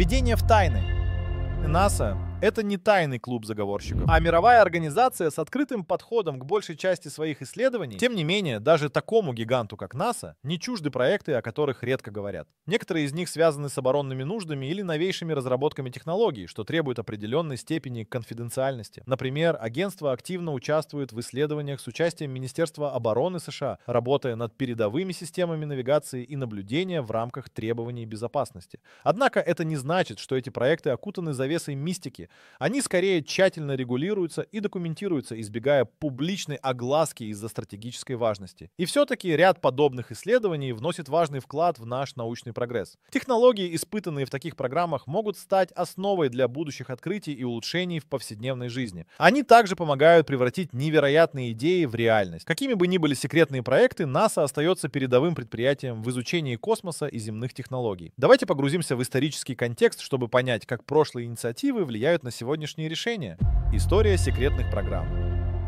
Введение в тайны. НАСА это не тайный клуб заговорщиков, а мировая организация с открытым подходом к большей части своих исследований. Тем не менее, даже такому гиганту, как НАСА, не чужды проекты, о которых редко говорят. Некоторые из них связаны с оборонными нуждами или новейшими разработками технологий, что требует определенной степени конфиденциальности. Например, агентство активно участвует в исследованиях с участием Министерства обороны США, работая над передовыми системами навигации и наблюдения в рамках требований безопасности. Однако это не значит, что эти проекты окутаны завесой мистики, они скорее тщательно регулируются и документируются, избегая публичной огласки из-за стратегической важности. И все-таки ряд подобных исследований вносит важный вклад в наш научный прогресс. Технологии, испытанные в таких программах, могут стать основой для будущих открытий и улучшений в повседневной жизни. Они также помогают превратить невероятные идеи в реальность. Какими бы ни были секретные проекты, НАСА остается передовым предприятием в изучении космоса и земных технологий. Давайте погрузимся в исторический контекст, чтобы понять, как прошлые инициативы влияют влияют на сегодняшние решения. История секретных программ.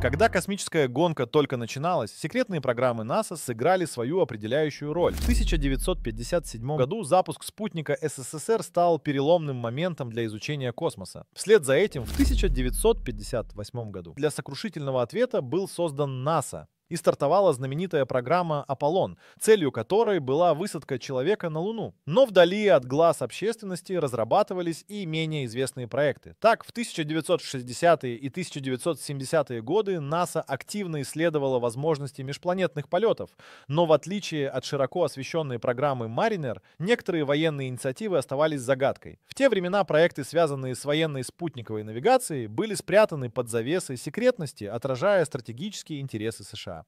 Когда космическая гонка только начиналась, секретные программы НАСА сыграли свою определяющую роль. В 1957 году запуск спутника СССР стал переломным моментом для изучения космоса. Вслед за этим в 1958 году для сокрушительного ответа был создан НАСА, и стартовала знаменитая программа «Аполлон», целью которой была высадка человека на Луну. Но вдали от глаз общественности разрабатывались и менее известные проекты. Так, в 1960-е и 1970-е годы НАСА активно исследовала возможности межпланетных полетов, но в отличие от широко освещенной программы «Маринер», некоторые военные инициативы оставались загадкой. В те времена проекты, связанные с военной спутниковой навигацией, были спрятаны под завесой секретности, отражая стратегические интересы США.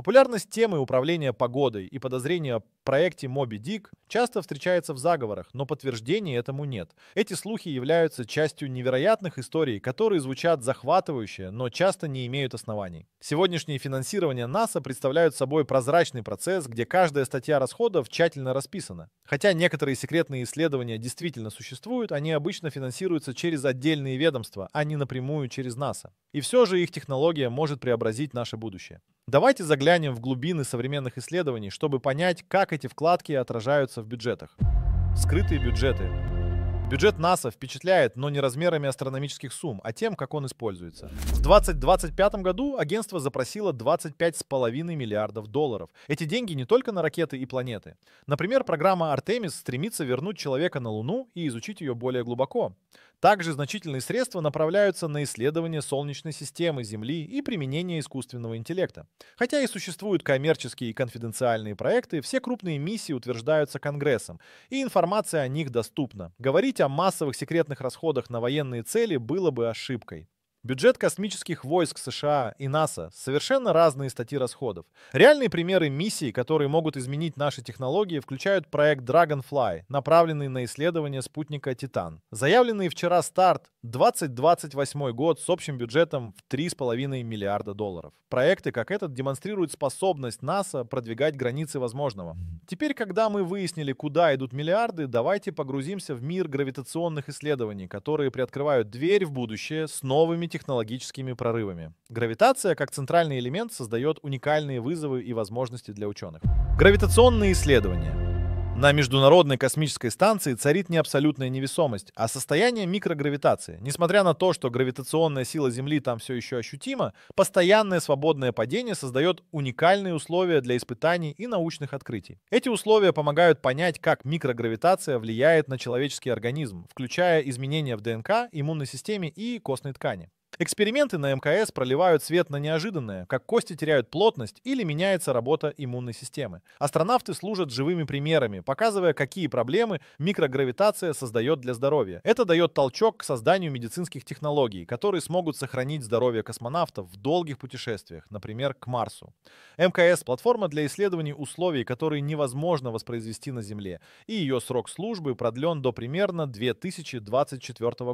Популярность темы управления погодой и подозрения о проекте Моби Дик часто встречается в заговорах, но подтверждений этому нет. Эти слухи являются частью невероятных историй, которые звучат захватывающе, но часто не имеют оснований. Сегодняшние финансирования НАСА представляют собой прозрачный процесс, где каждая статья расходов тщательно расписана. Хотя некоторые секретные исследования действительно существуют, они обычно финансируются через отдельные ведомства, а не напрямую через НАСА. И все же их технология может преобразить наше будущее. Давайте заглянем в глубины современных исследований, чтобы понять, как эти вкладки отражаются в бюджетах. Скрытые бюджеты. Бюджет НАСА впечатляет, но не размерами астрономических сумм, а тем, как он используется. В 2025 году агентство запросило 25,5 миллиардов долларов. Эти деньги не только на ракеты и планеты. Например, программа Артемис стремится вернуть человека на Луну и изучить ее более глубоко. Также значительные средства направляются на исследование Солнечной системы Земли и применение искусственного интеллекта. Хотя и существуют коммерческие и конфиденциальные проекты, все крупные миссии утверждаются Конгрессом, и информация о них доступна. Говорить о массовых секретных расходах на военные цели было бы ошибкой. Бюджет космических войск США и НАСА — совершенно разные статьи расходов. Реальные примеры миссий, которые могут изменить наши технологии, включают проект Dragonfly, направленный на исследование спутника «Титан». Заявленный вчера старт 2028 год с общим бюджетом в 3,5 миллиарда долларов. Проекты, как этот, демонстрируют способность НАСА продвигать границы возможного. Теперь, когда мы выяснили, куда идут миллиарды, давайте погрузимся в мир гравитационных исследований, которые приоткрывают дверь в будущее с новыми технологическими прорывами. Гравитация, как центральный элемент, создает уникальные вызовы и возможности для ученых. Гравитационные исследования. На Международной космической станции царит не абсолютная невесомость, а состояние микрогравитации. Несмотря на то, что гравитационная сила Земли там все еще ощутима, постоянное свободное падение создает уникальные условия для испытаний и научных открытий. Эти условия помогают понять, как микрогравитация влияет на человеческий организм, включая изменения в ДНК, иммунной системе и костной ткани. Эксперименты на МКС проливают свет на неожиданное, как кости теряют плотность или меняется работа иммунной системы. Астронавты служат живыми примерами, показывая, какие проблемы микрогравитация создает для здоровья. Это дает толчок к созданию медицинских технологий, которые смогут сохранить здоровье космонавтов в долгих путешествиях, например, к Марсу. МКС – платформа для исследований условий, которые невозможно воспроизвести на Земле, и ее срок службы продлен до примерно 2024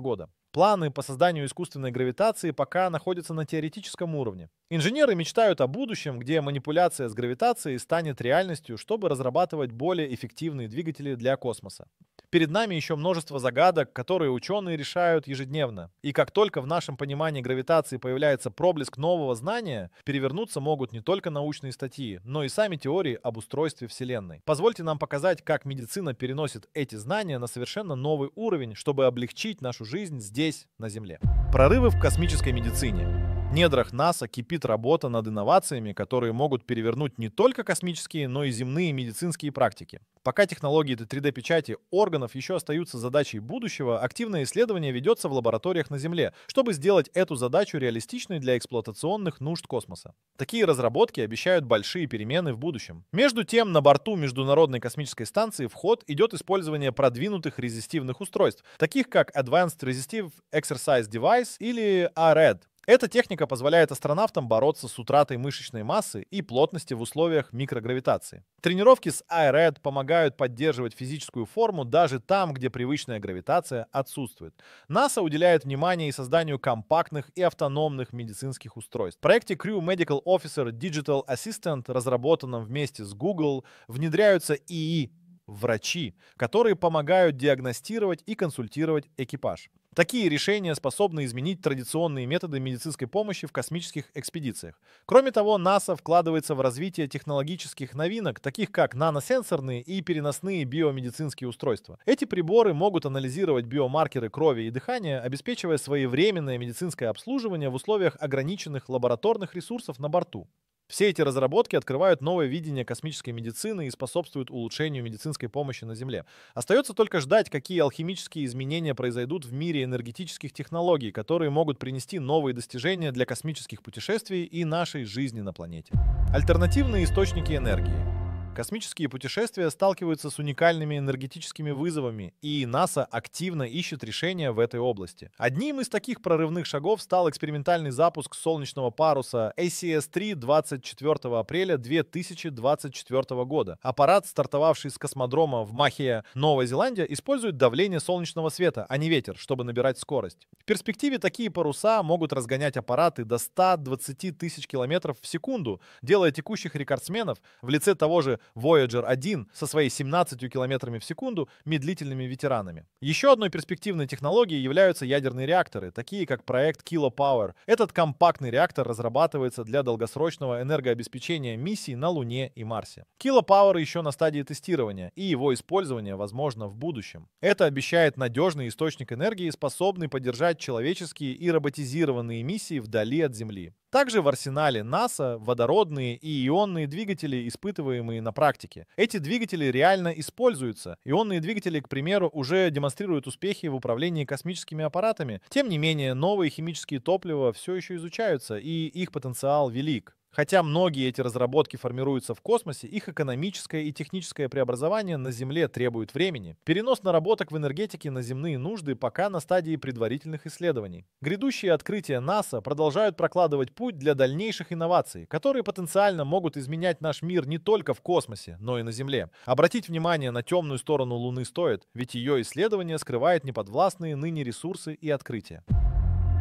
года. Планы по созданию искусственной гравитации пока находятся на теоретическом уровне. Инженеры мечтают о будущем, где манипуляция с гравитацией станет реальностью, чтобы разрабатывать более эффективные двигатели для космоса. Перед нами еще множество загадок, которые ученые решают ежедневно. И как только в нашем понимании гравитации появляется проблеск нового знания, перевернуться могут не только научные статьи, но и сами теории об устройстве Вселенной. Позвольте нам показать, как медицина переносит эти знания на совершенно новый уровень, чтобы облегчить нашу жизнь здесь, на Земле. Прорывы в космической медицине. В недрах НАСА кипит работа над инновациями, которые могут перевернуть не только космические, но и земные медицинские практики. Пока технологии 3D-печати органов еще остаются задачей будущего, активное исследование ведется в лабораториях на Земле, чтобы сделать эту задачу реалистичной для эксплуатационных нужд космоса. Такие разработки обещают большие перемены в будущем. Между тем, на борту Международной космической станции вход идет использование продвинутых резистивных устройств, таких как Advanced Resistive Exercise Device или ARED, эта техника позволяет астронавтам бороться с утратой мышечной массы и плотности в условиях микрогравитации. Тренировки с iRed помогают поддерживать физическую форму даже там, где привычная гравитация отсутствует. НАСА уделяет внимание и созданию компактных и автономных медицинских устройств. В проекте Crew Medical Officer Digital Assistant, разработанном вместе с Google, внедряются ИИ врачи, которые помогают диагностировать и консультировать экипаж. Такие решения способны изменить традиционные методы медицинской помощи в космических экспедициях. Кроме того, НАСА вкладывается в развитие технологических новинок, таких как наносенсорные и переносные биомедицинские устройства. Эти приборы могут анализировать биомаркеры крови и дыхания, обеспечивая своевременное медицинское обслуживание в условиях ограниченных лабораторных ресурсов на борту. Все эти разработки открывают новое видение космической медицины и способствуют улучшению медицинской помощи на Земле. Остается только ждать, какие алхимические изменения произойдут в мире энергетических технологий, которые могут принести новые достижения для космических путешествий и нашей жизни на планете. Альтернативные источники энергии. Космические путешествия сталкиваются с уникальными энергетическими вызовами, и НАСА активно ищет решения в этой области. Одним из таких прорывных шагов стал экспериментальный запуск солнечного паруса ACS-3 24 апреля 2024 года. Аппарат, стартовавший с космодрома в Махе, Новая Зеландия, использует давление солнечного света, а не ветер, чтобы набирать скорость. В перспективе такие паруса могут разгонять аппараты до 120 тысяч километров в секунду, делая текущих рекордсменов в лице того же Voyager 1 со своей 17 километрами в секунду медлительными ветеранами. Еще одной перспективной технологией являются ядерные реакторы, такие как проект KiloPower. Этот компактный реактор разрабатывается для долгосрочного энергообеспечения миссий на Луне и Марсе. KiloPower еще на стадии тестирования, и его использование возможно в будущем. Это обещает надежный источник энергии, способный поддержать человеческие и роботизированные миссии вдали от Земли. Также в арсенале НАСА водородные и ионные двигатели, испытываемые на практике. Эти двигатели реально используются. Ионные двигатели, к примеру, уже демонстрируют успехи в управлении космическими аппаратами. Тем не менее, новые химические топлива все еще изучаются, и их потенциал велик. Хотя многие эти разработки формируются в космосе, их экономическое и техническое преобразование на Земле требует времени. Перенос наработок в энергетике на земные нужды пока на стадии предварительных исследований. Грядущие открытия НАСА продолжают прокладывать путь для дальнейших инноваций, которые потенциально могут изменять наш мир не только в космосе, но и на Земле. Обратить внимание на темную сторону Луны стоит, ведь ее исследование скрывает неподвластные ныне ресурсы и открытия.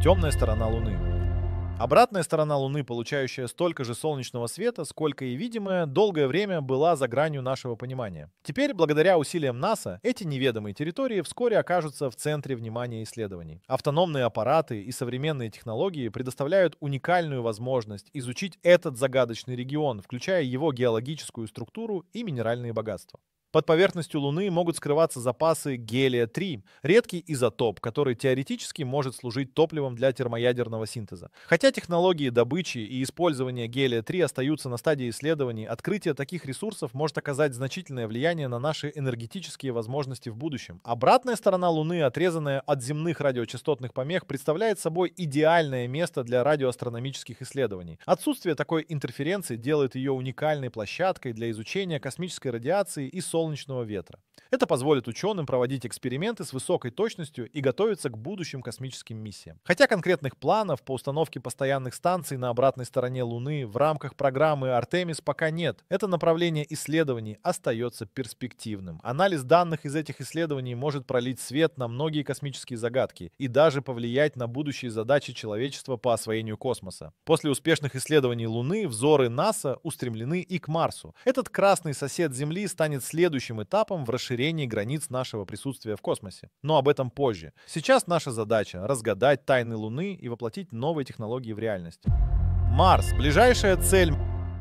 Темная сторона Луны. Обратная сторона Луны, получающая столько же солнечного света, сколько и видимая, долгое время была за гранью нашего понимания. Теперь, благодаря усилиям НАСА, эти неведомые территории вскоре окажутся в центре внимания исследований. Автономные аппараты и современные технологии предоставляют уникальную возможность изучить этот загадочный регион, включая его геологическую структуру и минеральные богатства. Под поверхностью Луны могут скрываться запасы гелия-3, редкий изотоп, который теоретически может служить топливом для термоядерного синтеза. Хотя технологии добычи и использования гелия-3 остаются на стадии исследований, открытие таких ресурсов может оказать значительное влияние на наши энергетические возможности в будущем. Обратная сторона Луны, отрезанная от земных радиочастотных помех, представляет собой идеальное место для радиоастрономических исследований. Отсутствие такой интерференции делает ее уникальной площадкой для изучения космической радиации и солнечных солнечного ветра. Это позволит ученым проводить эксперименты с высокой точностью и готовиться к будущим космическим миссиям. Хотя конкретных планов по установке постоянных станций на обратной стороне Луны в рамках программы Артемис пока нет, это направление исследований остается перспективным. Анализ данных из этих исследований может пролить свет на многие космические загадки и даже повлиять на будущие задачи человечества по освоению космоса. После успешных исследований Луны взоры НАСА устремлены и к Марсу. Этот красный сосед Земли станет следующим следующим этапом в расширении границ нашего присутствия в космосе. Но об этом позже. Сейчас наша задача — разгадать тайны Луны и воплотить новые технологии в реальность. Марс. Ближайшая цель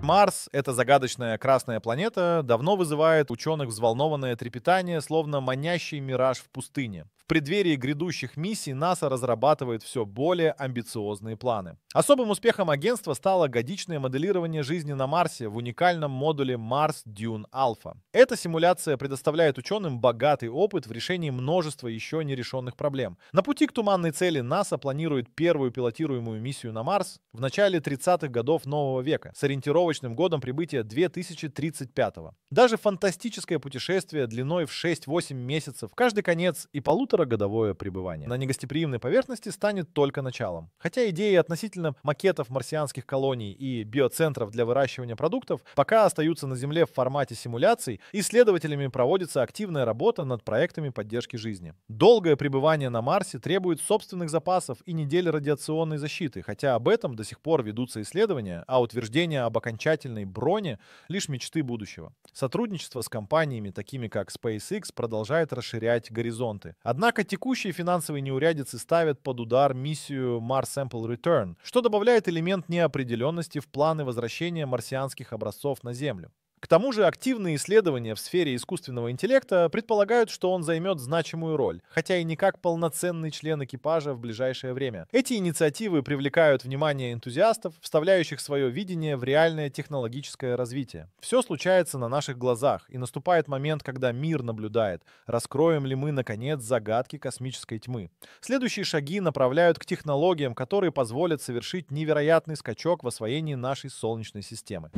Марс, эта загадочная красная планета, давно вызывает ученых взволнованное трепетание, словно манящий мираж в пустыне. В преддверии грядущих миссий НАСА разрабатывает все более амбициозные планы. Особым успехом агентства стало годичное моделирование жизни на Марсе в уникальном модуле Mars Dune Alpha. Эта симуляция предоставляет ученым богатый опыт в решении множества еще нерешенных проблем. На пути к туманной цели НАСА планирует первую пилотируемую миссию на Марс в начале 30-х годов нового века с ориентировочным годом прибытия 2035 -го. Даже фантастическое путешествие длиной в 6-8 месяцев, каждый конец и полутора годовое пребывание. На негостеприимной поверхности станет только началом. Хотя идеи относительно макетов марсианских колоний и биоцентров для выращивания продуктов пока остаются на Земле в формате симуляций, исследователями проводится активная работа над проектами поддержки жизни. Долгое пребывание на Марсе требует собственных запасов и недели радиационной защиты, хотя об этом до сих пор ведутся исследования, а утверждение об окончательной броне — лишь мечты будущего. Сотрудничество с компаниями, такими как SpaceX, продолжает расширять горизонты. Однако Однако текущие финансовые неурядицы ставят под удар миссию Mars Sample Return, что добавляет элемент неопределенности в планы возвращения марсианских образцов на Землю. К тому же активные исследования в сфере искусственного интеллекта предполагают, что он займет значимую роль, хотя и не как полноценный член экипажа в ближайшее время. Эти инициативы привлекают внимание энтузиастов, вставляющих свое видение в реальное технологическое развитие. Все случается на наших глазах, и наступает момент, когда мир наблюдает, раскроем ли мы, наконец, загадки космической тьмы. Следующие шаги направляют к технологиям, которые позволят совершить невероятный скачок в освоении нашей Солнечной системы.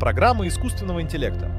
Программы искусственного интеллекта.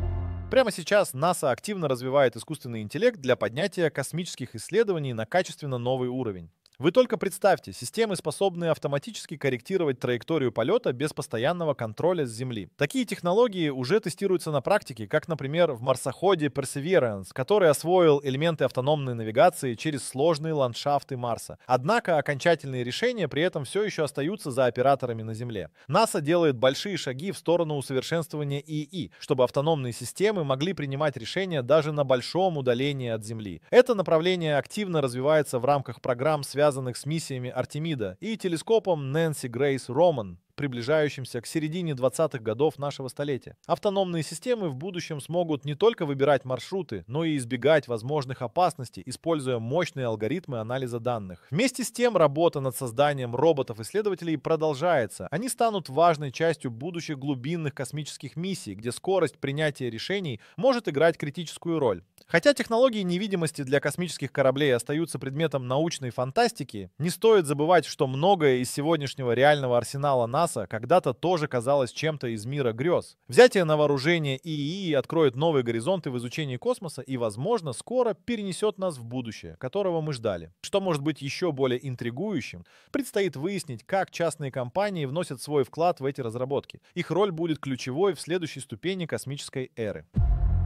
Прямо сейчас НАСА активно развивает искусственный интеллект для поднятия космических исследований на качественно новый уровень. Вы только представьте, системы, способные автоматически корректировать траекторию полета без постоянного контроля с Земли. Такие технологии уже тестируются на практике, как, например, в марсоходе Perseverance, который освоил элементы автономной навигации через сложные ландшафты Марса. Однако окончательные решения при этом все еще остаются за операторами на Земле. НАСА делает большие шаги в сторону усовершенствования ИИ, чтобы автономные системы могли принимать решения даже на большом удалении от Земли. Это направление активно развивается в рамках программ, связанных связанных с миссиями Артемида, и телескопом Нэнси Грейс Роман, приближающимся к середине 20-х годов нашего столетия. Автономные системы в будущем смогут не только выбирать маршруты, но и избегать возможных опасностей, используя мощные алгоритмы анализа данных. Вместе с тем, работа над созданием роботов-исследователей продолжается. Они станут важной частью будущих глубинных космических миссий, где скорость принятия решений может играть критическую роль. Хотя технологии невидимости для космических кораблей остаются предметом научной фантастики, не стоит забывать, что многое из сегодняшнего реального арсенала НАСА мясо когда-то тоже казалось чем-то из мира грез. Взятие на вооружение ИИ откроет новые горизонты в изучении космоса и, возможно, скоро перенесет нас в будущее, которого мы ждали. Что может быть еще более интригующим, предстоит выяснить, как частные компании вносят свой вклад в эти разработки. Их роль будет ключевой в следующей ступени космической эры.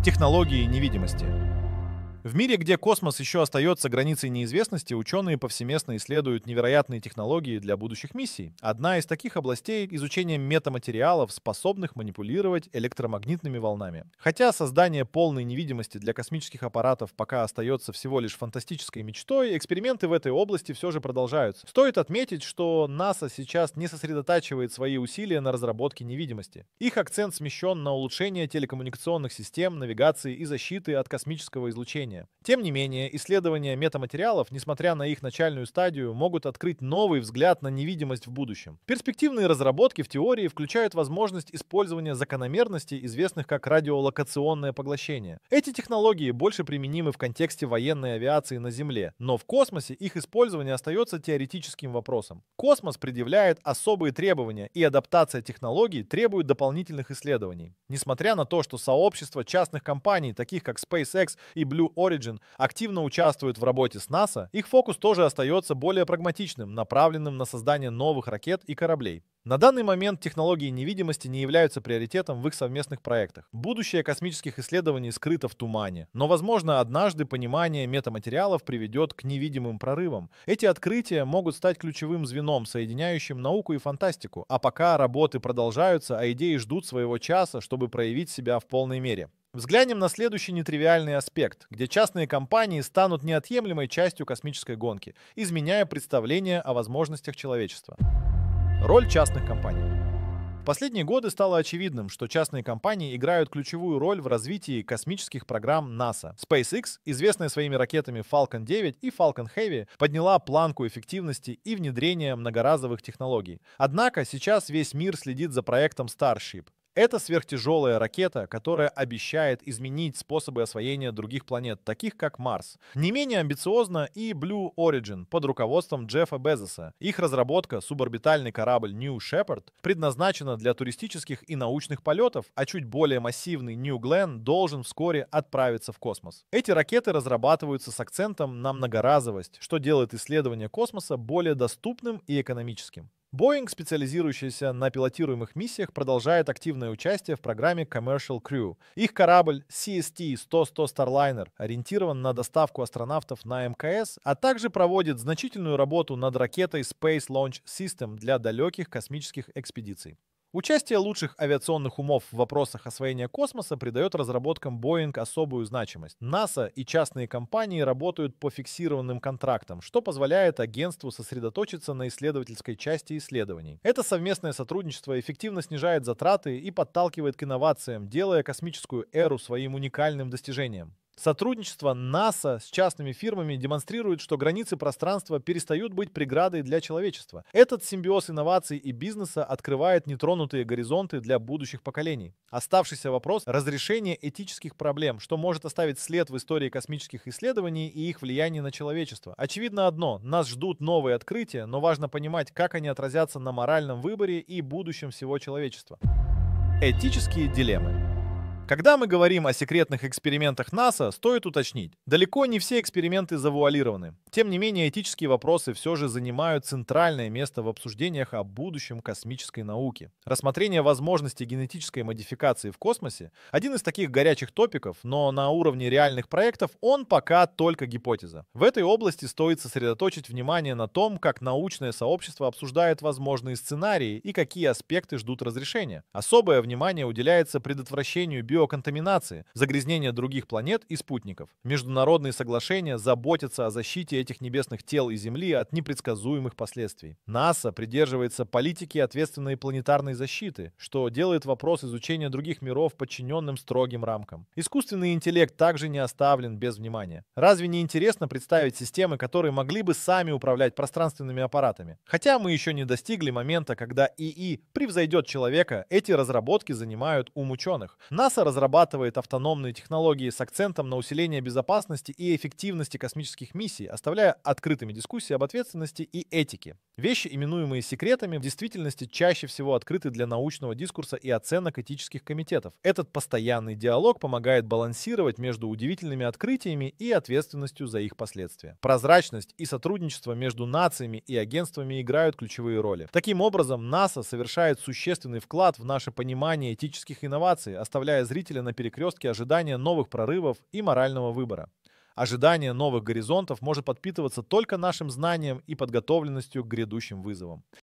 Технологии невидимости. В мире, где космос еще остается границей неизвестности, ученые повсеместно исследуют невероятные технологии для будущих миссий. Одна из таких областей — изучение метаматериалов, способных манипулировать электромагнитными волнами. Хотя создание полной невидимости для космических аппаратов пока остается всего лишь фантастической мечтой, эксперименты в этой области все же продолжаются. Стоит отметить, что НАСА сейчас не сосредотачивает свои усилия на разработке невидимости. Их акцент смещен на улучшение телекоммуникационных систем, навигации и защиты от космического излучения поведения. Тем не менее, исследования метаматериалов, несмотря на их начальную стадию, могут открыть новый взгляд на невидимость в будущем. Перспективные разработки в теории включают возможность использования закономерностей, известных как радиолокационное поглощение. Эти технологии больше применимы в контексте военной авиации на Земле, но в космосе их использование остается теоретическим вопросом. Космос предъявляет особые требования, и адаптация технологий требует дополнительных исследований. Несмотря на то, что сообщество частных компаний, таких как SpaceX и Blue Origin активно участвуют в работе с НАСА, их фокус тоже остается более прагматичным, направленным на создание новых ракет и кораблей. На данный момент технологии невидимости не являются приоритетом в их совместных проектах. Будущее космических исследований скрыто в тумане, но, возможно, однажды понимание метаматериалов приведет к невидимым прорывам. Эти открытия могут стать ключевым звеном, соединяющим науку и фантастику, а пока работы продолжаются, а идеи ждут своего часа, чтобы проявить себя в полной мере. Взглянем на следующий нетривиальный аспект, где частные компании станут неотъемлемой частью космической гонки, изменяя представление о возможностях человечества. Роль частных компаний. В последние годы стало очевидным, что частные компании играют ключевую роль в развитии космических программ НАСА. SpaceX, известная своими ракетами Falcon 9 и Falcon Heavy, подняла планку эффективности и внедрения многоразовых технологий. Однако сейчас весь мир следит за проектом Starship, это сверхтяжелая ракета, которая обещает изменить способы освоения других планет, таких как Марс. Не менее амбициозно и Blue Origin под руководством Джеффа Безоса. Их разработка, суборбитальный корабль New Shepard, предназначена для туристических и научных полетов, а чуть более массивный New Glenn должен вскоре отправиться в космос. Эти ракеты разрабатываются с акцентом на многоразовость, что делает исследование космоса более доступным и экономическим. Boeing, специализирующаяся на пилотируемых миссиях, продолжает активное участие в программе Commercial Crew. Их корабль CST-100-100 Starliner ориентирован на доставку астронавтов на МКС, а также проводит значительную работу над ракетой Space Launch System для далеких космических экспедиций. Участие лучших авиационных умов в вопросах освоения космоса придает разработкам Boeing особую значимость. НАСА и частные компании работают по фиксированным контрактам, что позволяет агентству сосредоточиться на исследовательской части исследований. Это совместное сотрудничество эффективно снижает затраты и подталкивает к инновациям, делая космическую эру своим уникальным достижением. Сотрудничество НАСА с частными фирмами демонстрирует, что границы пространства перестают быть преградой для человечества. Этот симбиоз инноваций и бизнеса открывает нетронутые горизонты для будущих поколений. Оставшийся вопрос – разрешение этических проблем, что может оставить след в истории космических исследований и их влияние на человечество. Очевидно одно – нас ждут новые открытия, но важно понимать, как они отразятся на моральном выборе и будущем всего человечества. Этические дилеммы когда мы говорим о секретных экспериментах НАСА, стоит уточнить, далеко не все эксперименты завуалированы. Тем не менее, этические вопросы все же занимают центральное место в обсуждениях о будущем космической науки. Рассмотрение возможности генетической модификации в космосе – один из таких горячих топиков, но на уровне реальных проектов он пока только гипотеза. В этой области стоит сосредоточить внимание на том, как научное сообщество обсуждает возможные сценарии и какие аспекты ждут разрешения. Особое внимание уделяется предотвращению биоконтаминации, загрязнения других планет и спутников. Международные соглашения заботятся о защите этих небесных тел и Земли от непредсказуемых последствий. НАСА придерживается политики ответственной планетарной защиты, что делает вопрос изучения других миров подчиненным строгим рамкам. Искусственный интеллект также не оставлен без внимания. Разве не интересно представить системы, которые могли бы сами управлять пространственными аппаратами? Хотя мы еще не достигли момента, когда ИИ превзойдет человека, эти разработки занимают ум ученых. НАСА разрабатывает автономные технологии с акцентом на усиление безопасности и эффективности космических миссий, оставляя открытыми дискуссии об ответственности и этике. Вещи, именуемые секретами, в действительности чаще всего открыты для научного дискурса и оценок этических комитетов. Этот постоянный диалог помогает балансировать между удивительными открытиями и ответственностью за их последствия. Прозрачность и сотрудничество между нациями и агентствами играют ключевые роли. Таким образом, НАСА совершает существенный вклад в наше понимание этических инноваций, оставляя зрителя на перекрестке ожидания новых прорывов и морального выбора. Ожидание новых горизонтов может подпитываться только нашим знанием и подготовленностью к грядущим вызовам.